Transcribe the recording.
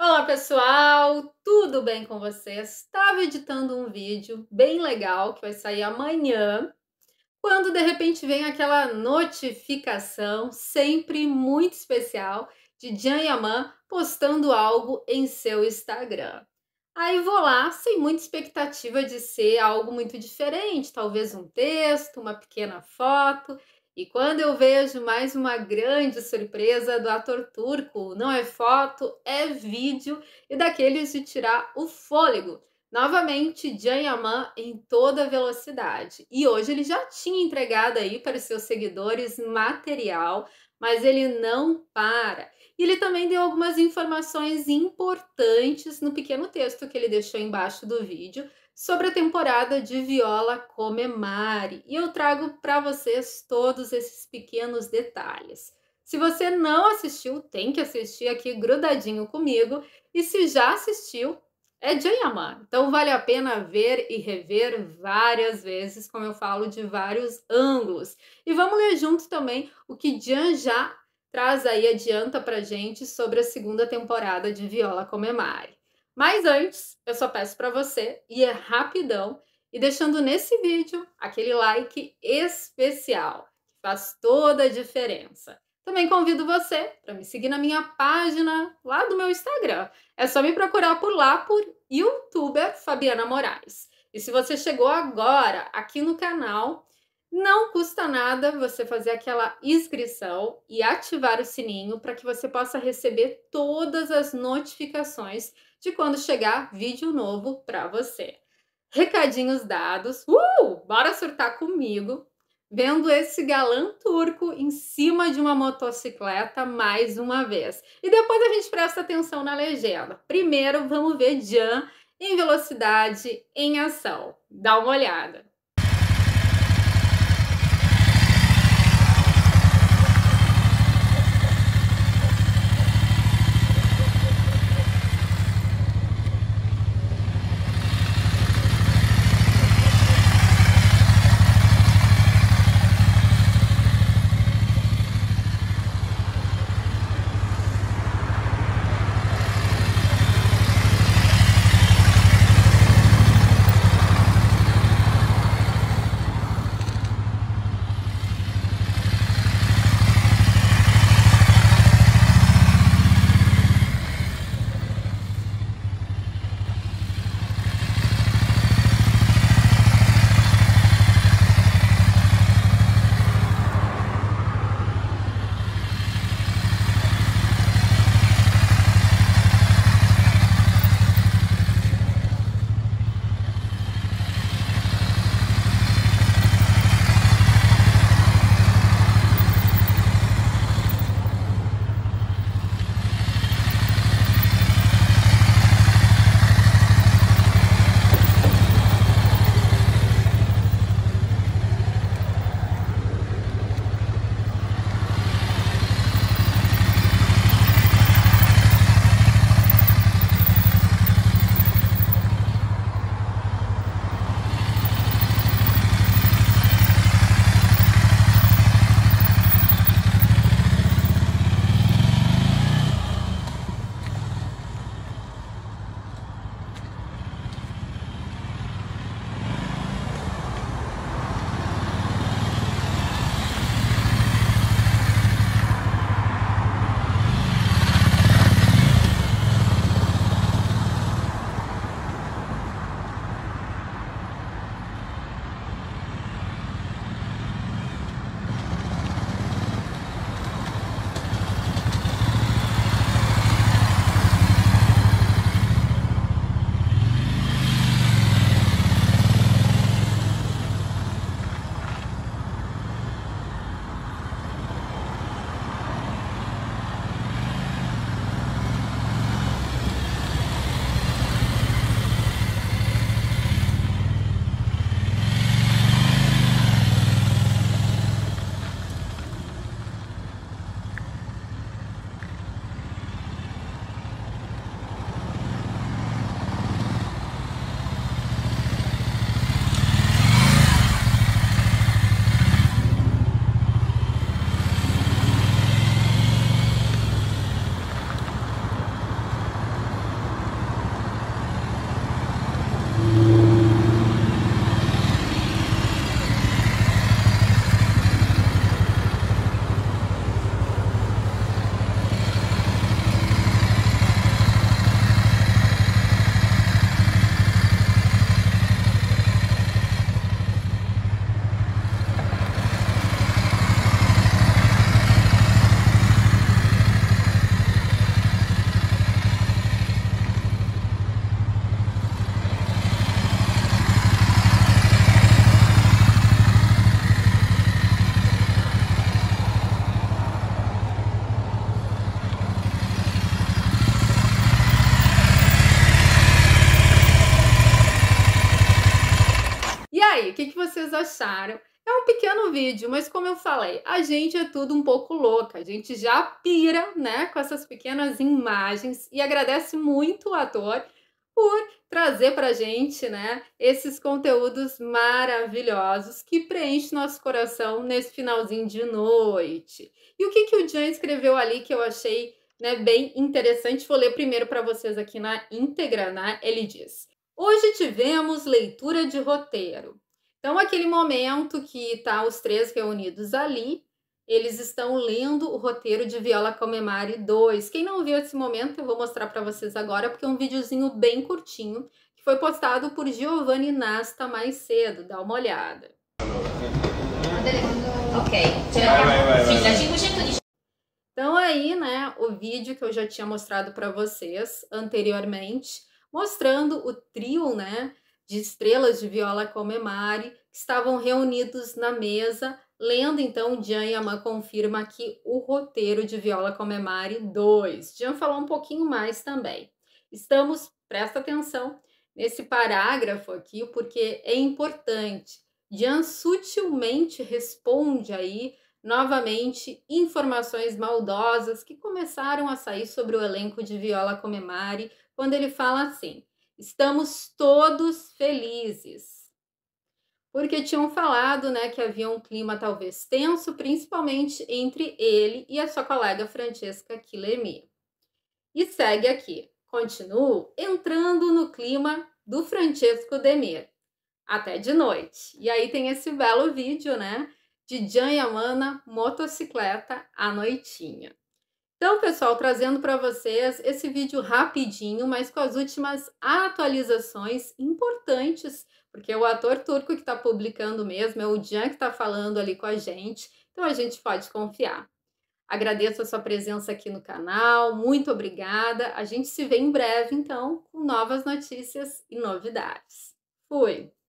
Olá pessoal, tudo bem com vocês? Estava editando um vídeo bem legal que vai sair amanhã, quando de repente vem aquela notificação sempre muito especial de Jan Yaman postando algo em seu Instagram. Aí vou lá sem muita expectativa de ser algo muito diferente, talvez um texto, uma pequena foto, e quando eu vejo mais uma grande surpresa do ator turco, não é foto, é vídeo e daqueles de tirar o fôlego. Novamente, Jan Yaman em toda velocidade. E hoje ele já tinha entregado aí para os seus seguidores material mas ele não para. E ele também deu algumas informações importantes no pequeno texto que ele deixou embaixo do vídeo sobre a temporada de Viola Comemari. E eu trago para vocês todos esses pequenos detalhes. Se você não assistiu, tem que assistir aqui grudadinho comigo. E se já assistiu, é de amar. Então vale a pena ver e rever várias vezes, como eu falo, de vários ângulos. E vamos ler junto também o que Jan já traz aí, adianta pra gente sobre a segunda temporada de Viola Comemari. Mas antes, eu só peço para você e é rapidão e deixando nesse vídeo aquele like especial que faz toda a diferença. Também convido você para me seguir na minha página lá do meu Instagram. É só me procurar por lá por youtuber Fabiana Moraes. E se você chegou agora aqui no canal, não custa nada você fazer aquela inscrição e ativar o sininho para que você possa receber todas as notificações de quando chegar vídeo novo para você. Recadinhos dados. Uh! Bora surtar comigo! vendo esse galã turco em cima de uma motocicleta mais uma vez. E depois a gente presta atenção na legenda. Primeiro, vamos ver Jan em velocidade em ação. Dá uma olhada. aí, o que, que vocês acharam? É um pequeno vídeo, mas como eu falei, a gente é tudo um pouco louca, a gente já pira, né, com essas pequenas imagens e agradece muito o ator por trazer para gente, né, esses conteúdos maravilhosos que preenchem nosso coração nesse finalzinho de noite. E o que, que o John escreveu ali que eu achei né, bem interessante, vou ler primeiro para vocês aqui na íntegra, né? Ele diz: Hoje tivemos leitura de roteiro. Então, aquele momento que tá os três reunidos ali, eles estão lendo o roteiro de Viola Comemari 2. Quem não viu esse momento, eu vou mostrar para vocês agora, porque é um videozinho bem curtinho, que foi postado por Giovanni Nasta mais cedo. Dá uma olhada. Ok. Assim então aí, né, o vídeo que eu já tinha mostrado para vocês anteriormente, mostrando o trio, né, de estrelas de viola como que estavam reunidos na mesa, lendo então Jean Yaman confirma aqui o roteiro de Viola como 2. Jean falou um pouquinho mais também. Estamos, presta atenção, nesse parágrafo aqui, porque é importante. Jean sutilmente responde aí novamente informações maldosas que começaram a sair sobre o elenco de Viola Comemari, quando ele fala assim: Estamos todos felizes. Porque tinham falado, né, que havia um clima talvez tenso, principalmente entre ele e a sua colega Francesca Quilemi. E segue aqui. Continuo entrando no clima do Francesco Demir, até de noite. E aí tem esse belo vídeo, né, de Jan Yamana motocicleta à noitinha. Então, pessoal, trazendo para vocês esse vídeo rapidinho, mas com as últimas atualizações importantes, porque o ator turco que está publicando mesmo é o Jean que está falando ali com a gente, então a gente pode confiar. Agradeço a sua presença aqui no canal, muito obrigada. A gente se vê em breve, então, com novas notícias e novidades. Fui!